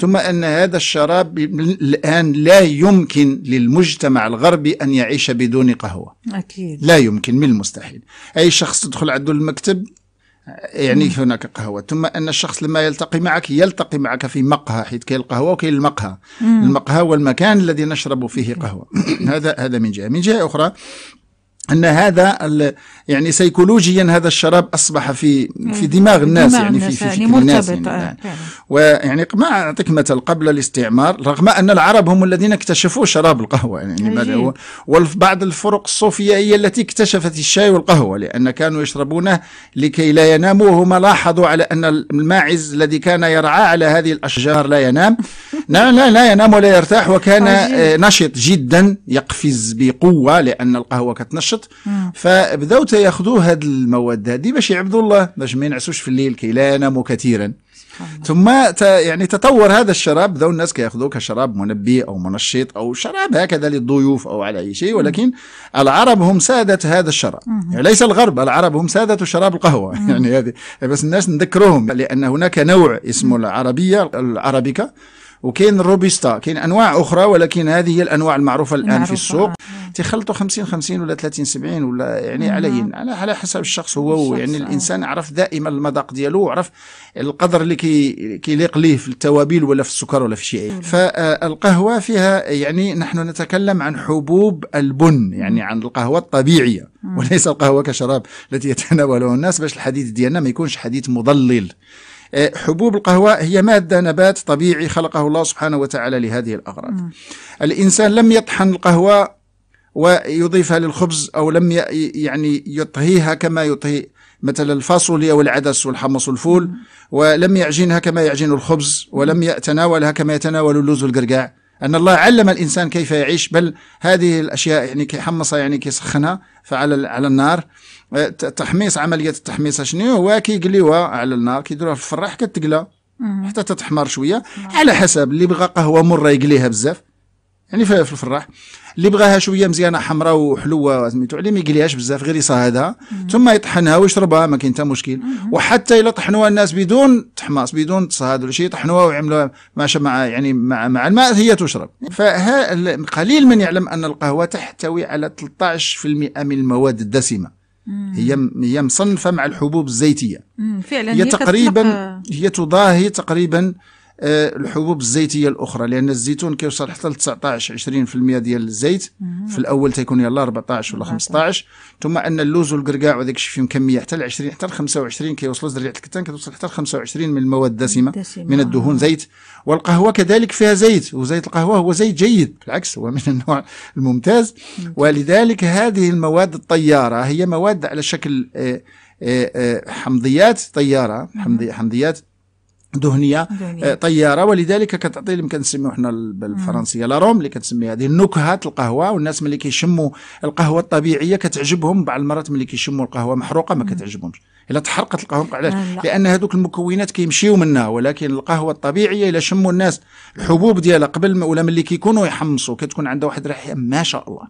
ثم أن هذا الشراب الآن لا يمكن للمجتمع الغربي أن يعيش بدون قهوة أكيد لا يمكن من المستحيل أي شخص تدخل عنده المكتب يعني مم. هناك قهوة ثم أن الشخص لما يلتقي معك يلتقي معك في مقهى حيث كاين القهوة وكاين المقهى المقهى هو المكان الذي نشرب فيه قهوة هذا هذا من جهة من جهة أخرى ان هذا يعني سيكولوجيا هذا الشراب اصبح في في دماغ الناس دماغ يعني في في فكر يعني الناس يعني, يعني ويعني ما اعطيك مثل قبل الاستعمار رغم ان العرب هم الذين اكتشفوا شراب القهوه يعني وبعض الفرق الصوفيه هي التي اكتشفت الشاي والقهوه لان كانوا يشربونه لكي لا يناموا وهم لاحظوا على ان الماعز الذي كان يرعى على هذه الاشجار لا ينام لا لا لا ينام ولا يرتاح وكان آه، نشط جدا يقفز بقوه لان القهوه كتنشط المتوسط فبداو تياخذوا هاد المواد هذه باش يعبدوا الله باش ما ينعسوش في الليل كي لا يناموا كثيرا ثم يعني تطور هذا الشراب بداو الناس كياخذوه كشراب منبي او منشط او شراب هكذا للضيوف او على اي شيء ولكن مم. العرب هم ساده هذا الشراب يعني ليس الغرب العرب هم ساده شراب القهوه مم. يعني هذه بس الناس نذكرهم لان هناك نوع اسمه العربيه العربيكا وكاين الروبيستا كاين انواع اخرى ولكن هذه هي الانواع المعروفه الان معروفة. في السوق نعم. تخلطوا 50 50 ولا 30 70 ولا يعني نعم. على على على حسب الشخص هو الشخص يعني آه. الانسان عرف دائما المذاق ديالو وعرف القدر اللي كي كيليق ليه في التوابل ولا في السكر ولا في شيء نعم. فالقهوه آه، فيها يعني نحن نتكلم عن حبوب البن يعني عن القهوه الطبيعيه وليس القهوه كشراب التي يتناولها الناس باش الحديث ديالنا ما يكونش حديث مضلل آه، حبوب القهوة هي مادة نبات طبيعي خلقه الله سبحانه وتعالى لهذه الأغراض الإنسان لم يطحن القهوة ويضيفها للخبز أو لم يعني يطهيها كما يطهي مثل الفاصوليا والعدس والحمص والفول ولم يعجنها كما يعجن الخبز ولم يتناولها كما يتناول اللوز والقرقاع أن الله علم الإنسان كيف يعيش بل هذه الأشياء يعني كيحمصها يعني كيسخنها فعلى على النار أه، تحميص عمليه التحميص شنو هو كيقليوها على النار كيديروها في الفراح كتقلى حتى تتحمر شويه على حسب اللي بغى قهوه مره يقليها بزاف يعني في الفراح اللي بغاها شويه مزيانه حمراء وحلوه سميتو عليه ما يقليهاش بزاف غير يصهدها ثم يطحنها ويشربها ما كاين حتى مشكل وحتى الا طحنوها الناس بدون تحماص بدون تصهاد ولا شيء طحنوها ويعملوها مع يعني مع مع الماء هي تشرب فقليل من يعلم ان القهوه تحتوي على 13% من المواد الدسمه هي هي مصنفه مع الحبوب الزيتيه فعلا هي, تقريبا هي تضاهي تقريبا آه، الحبوب الزيتيه الاخرى لان الزيتون كيوصل حتى ل 19 20% ديال الزيت في الاول تيكون يلا 14 ولا 15 ثم ان اللوز والقرقاع وذاك الشيء فيهم كميه حتى ل 20 حتى ل 25 كيوصلوا ذريعه الكتان كتوصل حتى ل 25 من المواد الدسمه من الدهون زيت والقهوه كذلك فيها زيت وزيت القهوه هو زيت جيد بالعكس هو من النوع الممتاز ولذلك هذه المواد الطياره هي مواد على شكل آه، آه، حمضيات طياره حمضيات دهنيه آه، دهنية. طياره ولذلك كتعطي اللي كنسميو حنا بالفرنسيه لا روم اللي كتسميها هذه النكهه القهوه والناس ملي كيشموا القهوه الطبيعيه كتعجبهم بعض المرات ملي كيشموا القهوه محروقه ما كتعجبهمش الا تحرقت القهوه علاش لان هذوك المكونات كيمشيو منها ولكن القهوه الطبيعيه الا شموا الناس الحبوب ديالها قبل ما ولا ملي كيكونوا يحمصوا كتكون عندها واحد الريحه ما شاء الله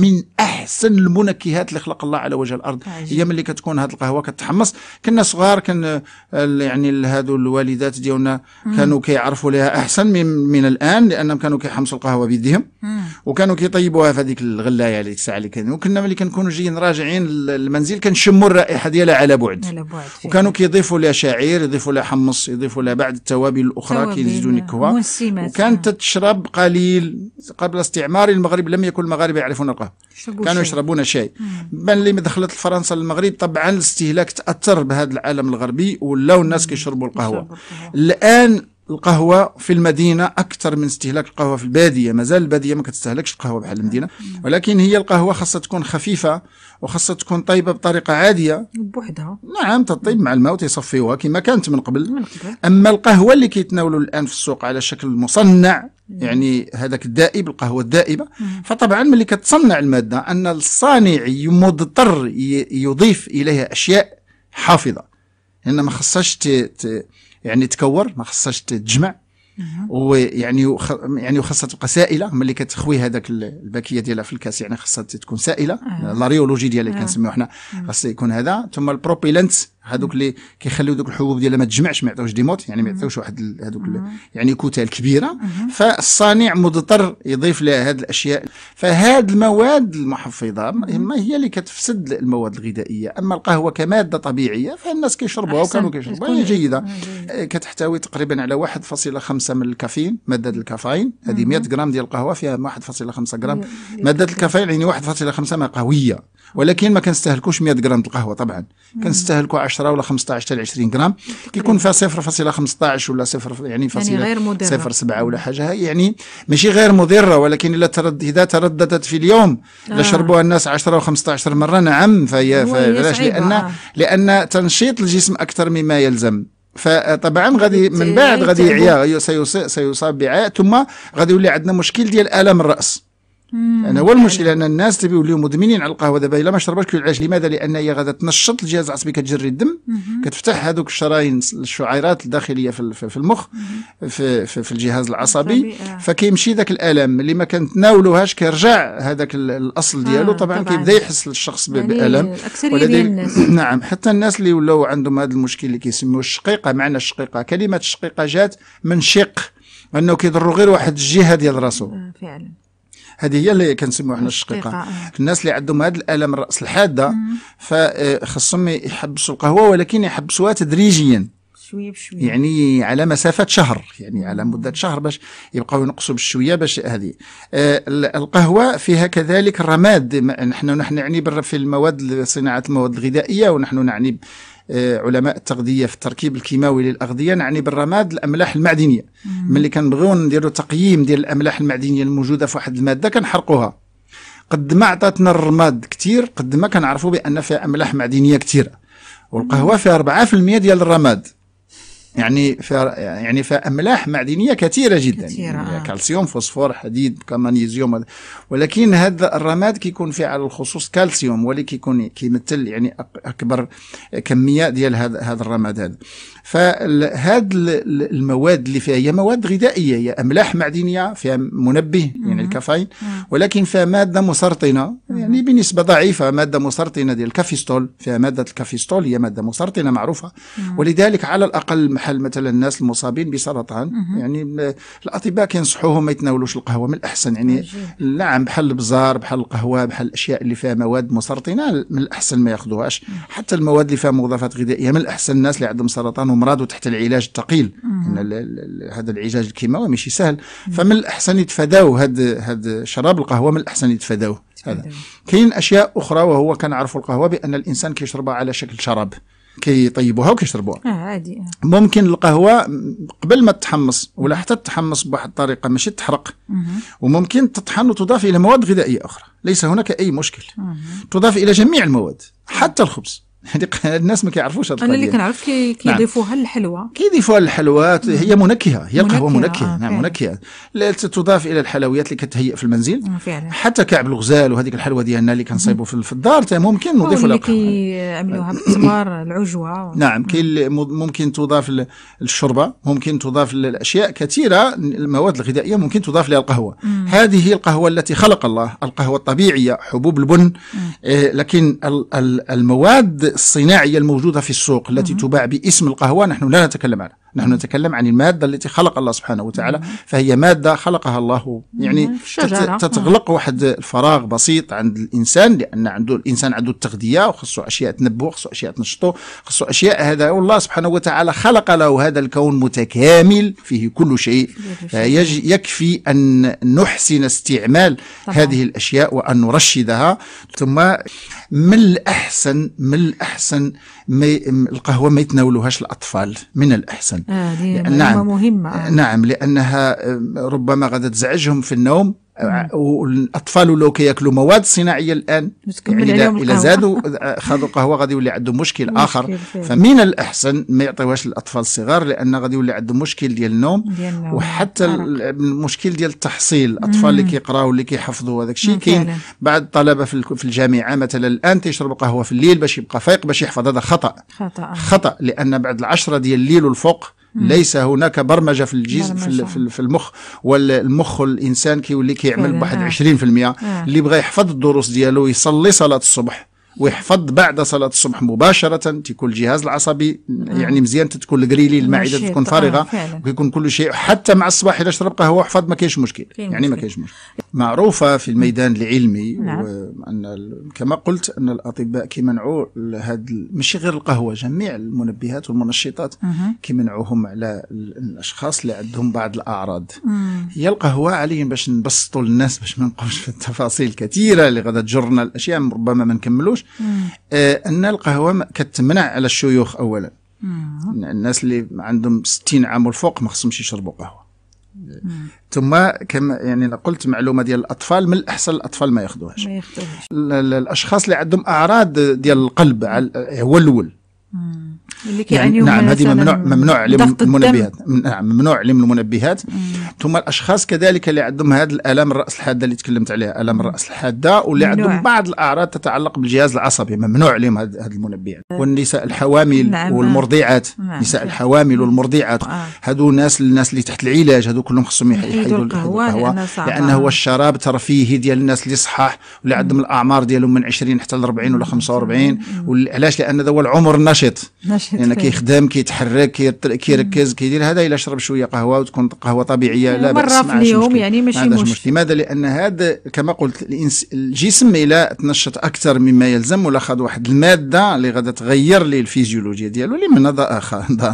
من احسن المنكهات اللي خلق الله على وجه الارض هي ملي كتكون هذه القهوه كتحمص كنا صغار كان يعني هذو الوالدات ديالنا كانوا كيعرفوا لها احسن من, من الان لانهم كانوا كيحمصوا القهوه بيديهم وكانوا كيطيبوها في هذيك الغلايه هذيك الساعه اللي كانوا وكنا ملي كنكونوا جايين راجعين المنزل كنشموا الرائحه ديالها على بعد البعد, وكانوا كيضيفوا لها شعير يضيفوا لها حمص يضيفوا لها بعض التوابل الاخرى كيزيدوا نكهه وكانت تشرب قليل قبل استعمار المغرب لم يكن المغاربه يعرفون القهوه كانوا يشربون شاي من لما دخلت فرنسا للمغرب طبعا الاستهلاك تاثر بهذا العالم الغربي ولاو الناس كيشربوا القهوه الان القهوة في المدينة أكثر من استهلاك القهوة في البادية مازال البادية ما كتستهلكش القهوة بحال المدينة ولكن هي القهوة خاصة تكون خفيفة وخاصها تكون طيبه بطريقه عاديه بوحدها نعم تطيب مع الماء وتصفيها كما كانت من قبل من قبل اما القهوه اللي كيتناولوا الان في السوق على شكل مصنع يعني هذاك الدائب القهوه الدائبه فطبعا ملي كتصنع الماده ان الصانع مضطر يضيف اليها اشياء حافظه لان ما خصهاش يعني تكور ما خصهاش تجمع نعم. ويعني وخ... يعني وخاصة يعني تبقى سائله ملي كتخوي هذاك الباكيه ديالها في الكاس يعني خاصها تكون سائله آه. لا لاريولوجي ديالها كنسميوها آه. كنسميو حنا آه. خاص يكون هذا ثم البروبيلنت هذوك اللي كيخليو ذوك الحبوب ديالها ما تجمعش ما يعطيوش ديموت يعني ما يعطيوش واحد هذوك يعني كتل كبيره فالصانع مضطر يضيف لها هذه الاشياء فهاد المواد المحفظه ما هي اللي كتفسد المواد الغذائيه اما القهوه كماده طبيعيه فالناس كيشربوها وكانوا كيشربوها هي جيده آه، كتحتوي تقريبا على 1.5 من الكافيين ماده الكافيين هذه 100 غرام ديال القهوه فيها 1.5 غرام ماده الكافيين يعني 1.5 قهويه ولكن ما كنستهلكوش 100 غرام القهوه طبعا كنستهلكوا 10 ولا 15 حتى 20 غرام كيكون فيها 0.15 ولا 0 يعني, يعني فاصله يعني غير مضره 0.7 ولا حاجه يعني ماشي غير مضره ولكن الا ترد اذا ترددت في اليوم آه. لشربوها الناس 10 و15 مره نعم فهي علاش لان آه. لان تنشيط الجسم اكثر مما يلزم فطبعا غادي من بعد غادي يعيا سيصاب بعياء ثم غادي يولي عندنا مشكل ديال الام الراس انا هو المشكل ان الناس اللي بيوليو مدمنين على القهوه دابا الا ما شربتش كل العيش لماذا لان هي غادا تنشط الجهاز العصبي كتجري الدم كتفتح هذوك الشرايين الشعيرات الداخليه في المخ في, في, في الجهاز العصبي آه. فكيمشي ذاك الالم اللي ما كنتناولوهاش كيرجع هذاك الاصل آه، ديالو آه طبعا, طبعاً كيبدا يحس الشخص بالالم يعني ولدي نعم حتى الناس اللي ولاو عندهم هذا المشكل اللي كيسميوه الشقيقه معنى الشقيقه كلمه الشقيقه جات من شق انه كيضروا غير واحد الجهه ديال راسه آه، فعلا هذه هي اللي كنسموها حنا الشقيقه آه. الناس اللي عندهم هذا الالم الراس الحاده فخصهم يحبسوا القهوه ولكن يحبسوها تدريجيا شويه بشويه يعني على مسافه شهر يعني على مده شهر باش يبقاو ينقصوا بالشويه باش هذه آه القهوه فيها كذلك الرماد نحن نحن نعني في المواد صناعه المواد الغذائيه ونحن نعني آه، علماء التغذيه في التركيب الكيماوي للاغذيه نعني بالرماد الاملاح المعدنيه ملي كنبغيو نديروا تقييم ديال الاملاح المعدنيه الموجوده في واحد الماده كنحرقوها قد ما عطاتنا الرماد كثير قد ما كنعرفوا بان فيها املاح معدنيه كثيره والقهوه فيها 4% ديال الرماد يعني ف... يعني فاملاح معدنيه كثيره جدا كثيرة. يعني آه. كالسيوم فوسفور حديد كمغنيزيوم ولكن هذا الرماد كيكون فيه على الخصوص كالسيوم واللي كيكون كيمثل يعني اكبر كميه ديال هذا هذا الرماد هذا فهاد المواد اللي فيها هي مواد غذائيه هي املاح معدنيه فيها منبه يعني الكافيين ولكن فيها ماده مسرطنه يعني بنسبه ضعيفه ماده مسرطنه ديال الكافيستول فيها ماده الكافيستول هي ماده مسرطنه معروفه ولذلك على الاقل بحال مثلا الناس المصابين بسرطان مم. يعني الاطباء كينصحوهم ما يتناولوش القهوه من الاحسن يعني نعم بحال البزار بحال القهوه بحال الاشياء اللي فيها مواد مسرطنه من الاحسن ما ياخذوهاش حتى المواد اللي فيها مضادات غذائيه من الاحسن الناس اللي عندهم سرطان ومرض وتحت العلاج الثقيل هذا العلاج الكيماوي ماشي سهل فمن الاحسن يتفاداو هاد هاد شراب القهوه من الاحسن يتفاداوه هذا كاين اشياء اخرى وهو كنعرفوا القهوه بان الانسان كيشربها على شكل شراب كي وكيشربوها آه، عادي ممكن القهوه قبل ما تتحمص ولا حتى تتحمص بواحد الطريقه ماشي تحرق وممكن تطحن وتضاف الى مواد غذائيه اخرى ليس هناك اي مشكل تضاف الى جميع المواد حتى الخبز الناس ما كيعرفوش هذا انا اللي كنعرف نعم. كيضيفوها للحلوى كيضيفوها للحلوى هي نعم. منكهه هي منكهة. قهوه منكهه آه نعم منكهه تضاف الى الحلويات اللي كتهيئ في المنزل نعم، فعلا. حتى كعب الغزال وهذيك الحلوى ديالنا اللي كنصايبوا في الدار حتى ممكن نضيفوا لها كيعملوها بالتمر العجوه نعم كاين ممكن تضاف للشوربه ممكن تضاف لاشياء كثيره المواد الغذائيه ممكن تضاف لها القهوه مم. هذه هي القهوه التي خلق الله القهوه الطبيعيه حبوب البن آه لكن المواد الصناعية الموجودة في السوق التي تباع باسم القهوة نحن لا نتكلم عنها نحن نتكلم عن المادة التي خلق الله سبحانه وتعالى فهي مادة خلقها الله يعني تتغلق واحد الفراغ بسيط عند الإنسان لأن عنده الإنسان عنده التغذية وخصو أشياء تنبه وخصو أشياء تنشطه خصو أشياء هذا والله سبحانه وتعالى خلق له هذا الكون متكامل فيه كل شيء يكفي أن نحسن استعمال طبعا. هذه الأشياء وأن نرشدها ثم من الأحسن من الأحسن ما القهوة ما يتناولوهاش الأطفال من الأحسن آه دي لأن نعم مهمة نعم لأنها آه، ربما قد تزعجهم في النوم والاطفال ولاو كياكلوا مواد صناعيه الان يعني اذا زادوا آه، خذوا قهوه غادي يولي عندهم مشكل, اخر فمن الاحسن ما يعطيوهاش للاطفال الصغار لان غادي يولي عندهم مشكل ديال النوم وحتى المشكل ديال التحصيل الاطفال اللي كيقراو اللي كيحفظوا هذاك الشيء كاين بعض الطلبه في الجامعه مثلا الان تيشرب قهوه في الليل باش يبقى فايق باش يحفظ هذا خطا خطا خطا لان بعد العشرة ديال الليل والفوق ليس هناك برمجه في الجسم في, في, في المخ والمخ الانسان كيولي كيعمل بواحد 20% اللي بغى يحفظ الدروس ديالو يصلي صلاه الصبح ويحفظ بعد صلاه الصبح مباشره تيكون الجهاز العصبي آه. يعني مزيان تتكون الكريلي المعده تكون آه، فارغه ويكون كل شيء حتى مع الصباح إذا شرب قهوه وحفظ ما كاينش مشكل يعني ما كاينش مشكل معروفه في الميدان العلمي نعم. ان كما قلت ان الاطباء كيمنعوا هذا ماشي غير القهوه جميع المنبهات والمنشطات كيمنعوهم على الاشخاص اللي عندهم بعض الاعراض هي القهوه عليهم باش نبسطوا للناس باش ما نبقاوش في التفاصيل كثيره اللي غادا تجرنا الاشياء ربما ما نكملوش آه ان القهوه كتمنع على الشيوخ اولا مم. الناس اللي عندهم 60 عام والفوق ما خصهمش يشربوا قهوه مم. ثم كما يعني قلت معلومه ديال الاطفال من الاحسن الاطفال ما ياخذوهاش ما ياخذوهاش الاشخاص اللي عندهم اعراض ديال القلب هو الاول اللي يعني, يعني نعم هذه ممنوع ممنوع للمنبهات نعم ممنوع للمنبهات ثم الاشخاص كذلك اللي عندهم هذا الالام الراس الحاده اللي تكلمت عليها الام الراس الحاده واللي عندهم بعض الاعراض تتعلق بالجهاز العصبي ممنوع عليهم هذه المنبهات نعم. والنساء الحوامل نعم. والمرضعات نعم. نساء الحوامل نعم. والمرضعات آه. هذو ناس الناس اللي تحت العلاج هذو كلهم خصهم يحيدوا القهوه لانه, هو الشراب ترفيهي ديال الناس اللي صحاح واللي عندهم الاعمار ديالهم من 20 حتى ل 40 ولا 45 علاش لان هذا هو العمر النشط لان يعني كيخدم كيتحرك كيركز كيدير هذا الا شرب شويه قهوه وتكون قهوه طبيعيه لا باس مره في اليوم يعني ماشي مشكل. مشكل لماذا لان هذا كما قلت الجسم الا تنشط اكثر مما يلزم ولا خد واحد الماده اللي غادا تغير لي الفيزيولوجيا ديالو اللي منها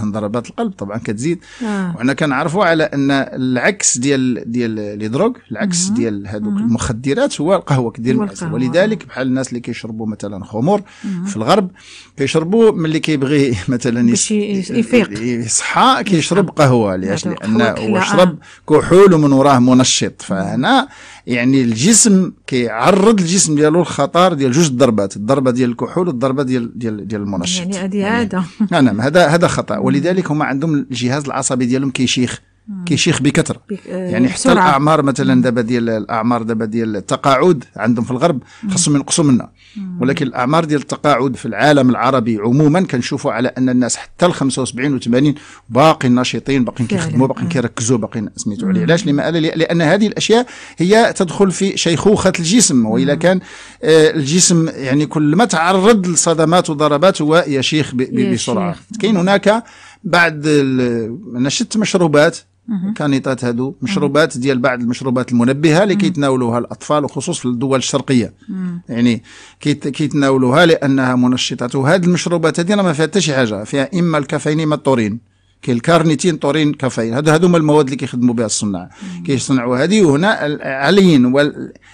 ضربات القلب طبعا كتزيد آه. وحنا كنعرفوا على ان العكس ديال ديال لي دروغ العكس مم. ديال هذوك المخدرات هو القهوه كدير ولذلك بحال الناس اللي كيشربوا مثلا خمور في الغرب كيشربوا ملي كيبغي مثلا يفيق يصحى كيشرب قهوه علاش هو شرب كحول ومن وراه منشط فهنا يعني الجسم كيعرض الجسم ديالو للخطر ديال جوج ضربات الضربه ديال الكحول والضربه ديال ديال ديال المنشط يعني هذه هذا نعم. نعم هذا هذا خطا ولذلك هما عندهم الجهاز العصبي ديالهم كيشيخ كيشيخ بكثره آه، يعني حتى الاعمار مثلا دابا ديال الاعمار دابا ديال التقاعد عندهم في الغرب خصهم ينقصوا منها ولكن الاعمار ديال التقاعد في العالم العربي عموما كنشوفوا على ان الناس حتى ال 75 و80 باقيين ناشطين باقيين كيخدموا باقيين كيركزوا باقيين سميتو عليه علاش لان هذه الاشياء هي تدخل في شيخوخه الجسم واذا كان آه، الجسم يعني كل ما تعرض لصدمات وضربات هو يشيخ بسرعه كاين هناك بعد نشط مشروبات كانيطات هادو مشروبات ديال بعض المشروبات المنبهه اللي كيتناولوها الاطفال وخصوص في الدول الشرقيه يعني كيتناولوها لانها منشطات وهذه المشروبات هذه ما فيها حتى شي حاجه فيها اما الكافيين اما الطورين كاين الكارنيتين طورين كافيين هادو هادو هما المواد اللي كيخدموا بها الصناع كيصنعوا هذه وهنا عليين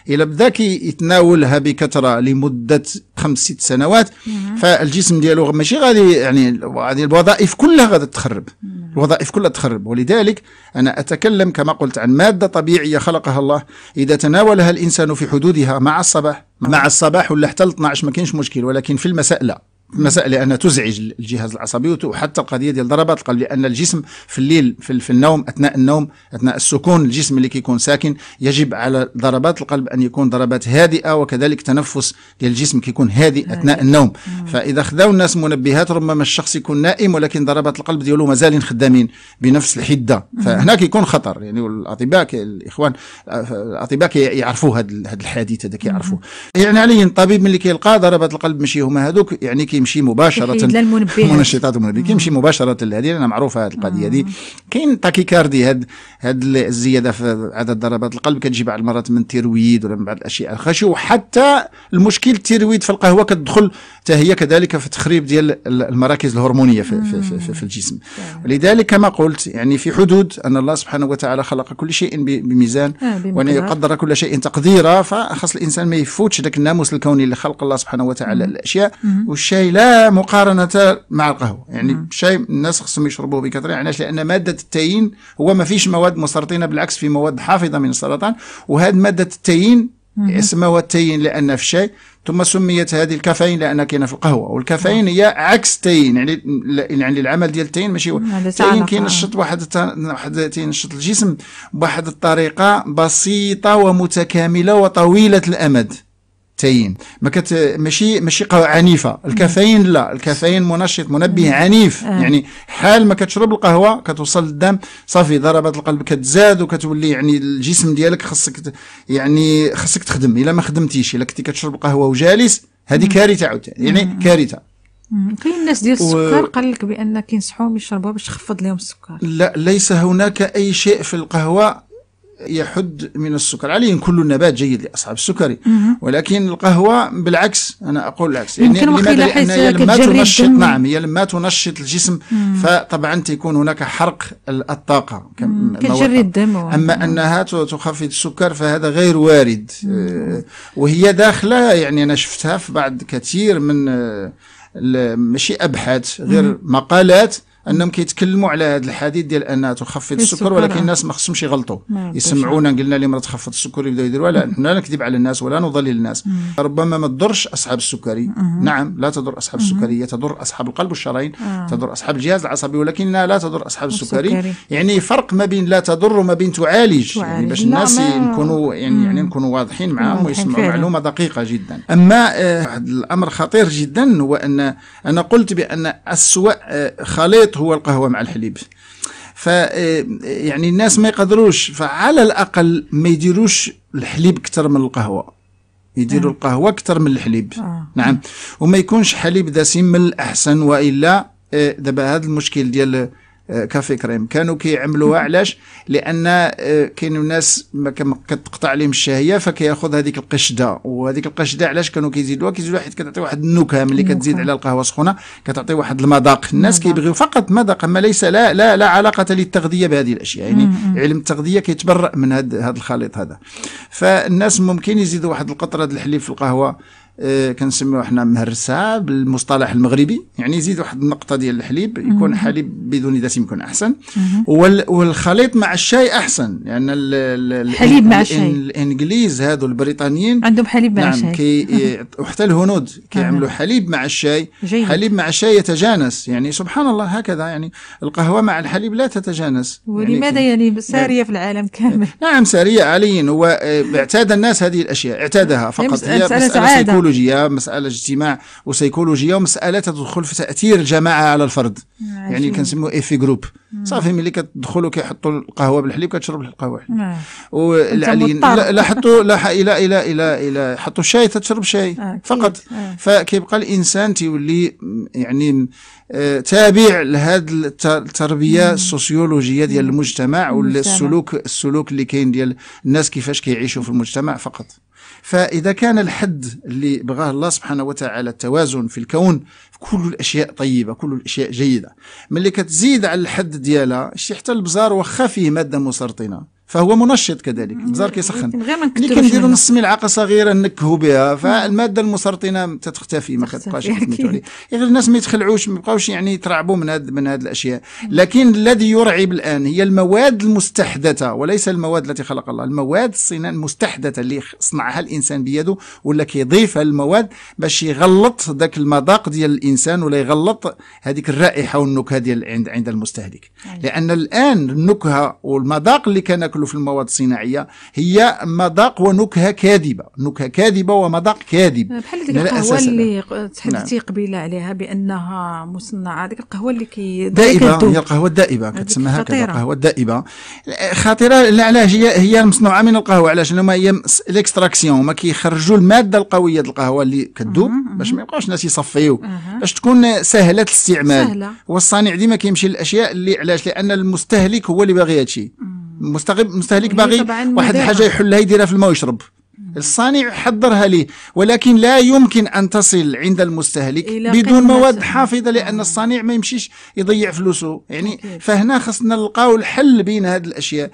الى بدا كيتناولها بكثره لمده خمس ست سنوات فالجسم ديالو ماشي غادي يعني الوظائف كلها غادي تخرب مم. الوظائف كلها تخرب ولذلك أنا أتكلم كما قلت عن مادة طبيعية خلقها الله إذا تناولها الإنسان في حدودها مع الصباح مع الصباح ولا حتى 12 ما كاينش مشكل ولكن في المساء لا مسائل لان تزعج الجهاز العصبي وحتى القضيه ديال ضربات القلب لان الجسم في الليل في, في النوم اثناء النوم اثناء السكون الجسم اللي كيكون ساكن يجب على ضربات القلب ان يكون ضربات هادئه وكذلك تنفس ديال الجسم كيكون هادئ اثناء النوم فاذا خذوا الناس منبهات ربما الشخص يكون نائم ولكن ضربات القلب ديالو مازالين خدامين بنفس الحده فهنا كيكون خطر يعني الاطباء الاخوان الاطباء يعرفوا هذا الحديث هذا كيعرفوه يعني علي الطبيب ملي كيلقى ضربات القلب ماشي هما هذوك يعني كي كيمشي مباشره إيه، المنشطات المنبهه آه. كيمشي مباشره لهذه لأن معروفه هذه القضيه هذه آه. كاين تاكيكاردي هاد هاد الزياده في عدد ضربات القلب كتجي بعض المرات من تيرويد ولا من بعض الاشياء الخشية وحتى المشكل التيرويد في القهوه كتدخل حتى هي كذلك في تخريب ديال المراكز الهرمونيه في, في, في, في الجسم ولذلك كما قلت يعني في حدود ان الله سبحانه وتعالى خلق كل شيء بميزان آه، وان يقدر كل شيء تقديرا فخص الانسان ما يفوتش ذاك الناموس الكوني اللي خلق الله سبحانه وتعالى الاشياء والشاي لا مقارنه مع القهوه يعني الشاي الناس خصهم يشربوه بكثره علاش لان ماده التين هو ما فيش مواد مسرطنه بالعكس في مواد حافظه من السرطان وهذه ماده التين اسمها التيين التين لان في الشاي ثم سميت هذه الكافيين لان كاينه في القهوه والكافيين هي عكس تين يعني يعني العمل ديال التين ماشي هو التين كينشط واحد واحد تينشط الجسم بواحد الطريقه بسيطه ومتكامله وطويله الامد تين ما كت ماشي ماشي قهوه عنيفه الكافيين لا الكافيين منشط منبه عنيف آه. يعني حال ما كتشرب القهوه كتوصل للدم صافي ضربات القلب كتزاد وكتولي يعني الجسم ديالك خصك يعني خصك تخدم الا ما خدمتيش الا كنتي كتشرب قهوه وجالس هذه كارثه عاوتاني يعني كارثه كاين الناس ديال السكر و... قال لك بان كينصحوهم يشربوها باش تخفض لهم السكر لا ليس هناك اي شيء في القهوه يحد من السكر عليه كل النبات جيد لأصحاب السكري ولكن القهوة بالعكس أنا أقول العكس يعني لماذا لأن هي لما تنشط نعم هي لما تنشط الجسم فطبعا تكون هناك حرق الطاقة كتجري الدم أما نعم. أنها تخفض السكر فهذا غير وارد آه، وهي داخلة يعني أنا شفتها في بعض كثير من آه، ماشي أبحاث غير مقالات انهم كيتكلموا على هذا الحديث ديال انها تخفض السكر ولكن الناس ما خصهمش يغلطوا يسمعونا قلنا لهم تخفض السكر يبداو يديروا لا حنا لا نكذب على الناس ولا نضلل الناس مم. ربما ما تضرش اصحاب السكري مم. نعم لا تضر اصحاب السكري تضر اصحاب القلب والشرايين آه. تضر اصحاب الجهاز العصبي ولكنها لا تضر اصحاب السكري يعني فرق ما بين لا تضر وما بين تعالج, يعني تعالج. يعني باش الناس نكونوا يعني يعني نكونوا واضحين معاهم ويسمعوا معلومه دقيقه جدا اما آه الامر خطير جدا هو ان انا قلت بان اسوء آه، خليط هو القهوة مع الحليب ف آه، يعني الناس ما يقدروش فعلى الأقل ما يديروش الحليب أكثر من القهوة يديروا نعم. القهوة أكثر من الحليب آه. نعم وما يكونش حليب دسم من الأحسن وإلا آه، دابا هذا المشكل ديال كفكره كانوا كيعملوها علاش لان آه، كاين الناس ما كتقطع عليهم الشهيه فكياخذ هذيك القشده وهذيك القشده علاش كانوا كيزيدوها كيزيدوها حيت كتعطي واحد النكهه ملي كتزيد على القهوه سخونه كتعطي واحد المذاق الناس كيبغيو فقط مذاق ما ليس لا لا لا علاقه للتغذيه بهذه الاشياء يعني علم التغذيه كيتبرأ من هذا الخليط هذا فالناس ممكن يزيدوا واحد القطره د الحليب في القهوه آه، كنسميوه حنا مهرسه بالمصطلح المغربي يعني يزيد واحد النقطه ديال الحليب يكون حليب بدون دسم يكون احسن والخليط مع الشاي احسن لان يعني الـ الحليب مع الشاي الانجليز هادو البريطانيين عندهم حليب مع نعم الشاي وحتى الهنود كيعملوا حليب مع الشاي جيد. حليب مع الشاي يتجانس يعني سبحان الله هكذا يعني القهوه مع الحليب لا تتجانس يعني ولماذا يعني, يعني ساريه في العالم كامل نعم ساريه عليا هو اعتاد الناس هذه الاشياء اعتادها يعني فقط هي مساله سيكولوجيا مسألة اجتماع وسيكولوجيا ومسألة تدخل في تأثير الجماعة على الفرد عجيب. نعم، يعني كنسموه إيفي جروب صافي ملي كتدخلوا كيحطوا القهوة بالحليب كتشرب القهوة بالحليب نعم. والعليين لا حطوا لا إلى إلى إلى إلى حطوا الشاي تتشرب شاي أه. فقط أه. فكيبقى الإنسان تيولي يعني آه، تابع لهذه التربيه السوسيولوجيه ديال المجتمع والسلوك السلوك اللي كاين ديال الناس كيفاش كيعيشوا في المجتمع فقط فإذا كان الحد اللي بغاه الله سبحانه وتعالى التوازن في الكون كل الأشياء طيبة كل الأشياء جيدة ملي كتزيد على الحد ديالها شي حتى البزار واخا فيه مادة مسرطنة فهو منشط كذلك البزار كيسخن ملي كنديروا نص ملعقه صغيره نكهوا بها فالماده المسرطنه تتختفي ما كتبقاش كتميتوا عليه يعني غير الناس ما يتخلعوش ما يبقاوش يعني يترعبوا من هاد من هاد الاشياء لكن الذي يرعب الان هي المواد المستحدثه وليس المواد التي خلق الله المواد الصناعه المستحدثه اللي صنعها الانسان بيده ولا كيضيفها المواد باش يغلط ذاك المذاق ديال الانسان ولا يغلط هذيك الرائحه والنكهه ديال عند عند المستهلك أيوة. لان الان النكهه والمذاق اللي كان ياكلوا في المواد الصناعيه هي مذاق ونكهه كاذبه نكهه كاذبه ومذاق كاذب بحال ديك القهوه اللي تحدثتي نعم. قبيله عليها بانها مصنعه ديك القهوه اللي كي دائبه هي القهوه الدائبه كتسمى هكذا القهوه الدائبه خطيره لا علاش هي هي مصنوعه من القهوه علاش هما هي ليكستراكسيون هما كيخرجوا الماده القويه ديال القهوه اللي كذوب باش ما يبقاوش الناس يصفيو باش تكون سهله الاستعمال سهله والصانع ديما كيمشي للاشياء اللي علاش لان المستهلك هو اللي باغي هادشي مستغب مستهلك باغي واحد الحاجه يحلها يديرها في الماء ويشرب الصانع حضرها ليه ولكن لا يمكن أن تصل عند المستهلك بدون مواد حافظة لأن آه. الصانع ما يمشيش يضيع فلوسه يعني فهنا خصنا نلقاو الحل بين هذه الأشياء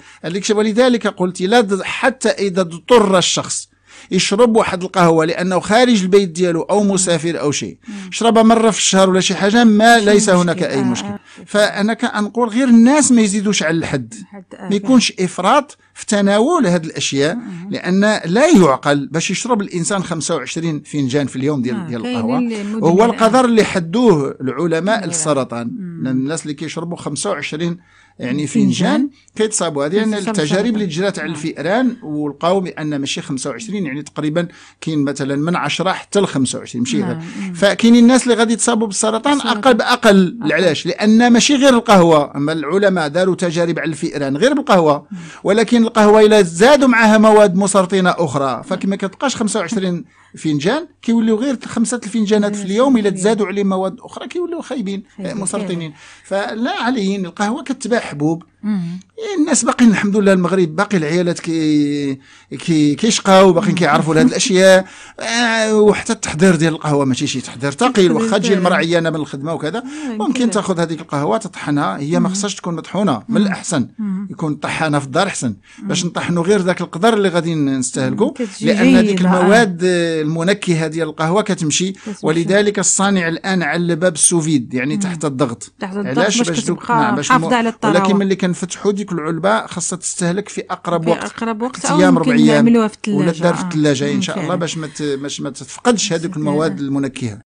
ولذلك قلت لا حتى إذا اضطر الشخص يشرب واحد القهوه لانه خارج البيت ديالو او مسافر او شيء شربها مره في الشهر ولا شي حاجه ما ليس هناك اي مشكل آه، فانا كنقول غير الناس ما يزيدوش على الحد آه، ما يكونش افراط في تناول هذه الاشياء لان لا يعقل باش يشرب الانسان 25 فنجان في اليوم ديال آه، ديال القهوه هو القدر اللي حدوه العلماء للسرطان لان الناس اللي كيشربوا 25 يعني فنجان كيتصابوا هذه يعني التجارب اللي جرات على نعم. الفئران ولقاو بان ماشي 25 يعني تقريبا كاين مثلا من 10 حتى ل 25 ماشي نعم، نعم. فكاينين الناس اللي غادي يتصابوا بالسرطان اقل باقل علاش لان ماشي غير القهوه اما العلماء داروا تجارب على الفئران غير بالقهوه ولكن القهوه الا زادوا معها مواد مسرطنه اخرى فكما كتبقاش 25 فنجان كيوليو غير خمسه الفنجانات في اليوم الا تزادوا عليه مواد اخرى كيوليو خايبين مسرطنين فلا عليين القهوه كتباع حبوب إيه، الناس باقيين الحمد لله المغرب باقي العيالات كي كي كيشقاو باقيين كيعرفوا لهاد الاشياء آه، وحتى التحضير ديال القهوه ماشي شي تحضير ثقيل واخا تجي المراه عيانه من الخدمه وكذا آه، ممكن تاخذ هذيك القهوه تطحنها هي ما خصهاش تكون مطحونه من الاحسن يكون طحانه في الدار احسن باش نطحنوا غير ذاك القدر اللي غادي نستهلكوا لان هذيك المواد المنكهه ديال القهوه كتمشي ولذلك الصانع الان علب السوفيد يعني تحت الضغط تحت الضغط علاش باش تبقى نعم، حافظه على الطراوه ولكن ملي كان كنفتحوا ديك العلبه خاصها تستهلك في اقرب في وقت اقرب وقت ايام ربع ايام ولا دار في آه. الثلاجه ان شاء الله باش ما باش ما تفقدش هذوك المواد المنكهه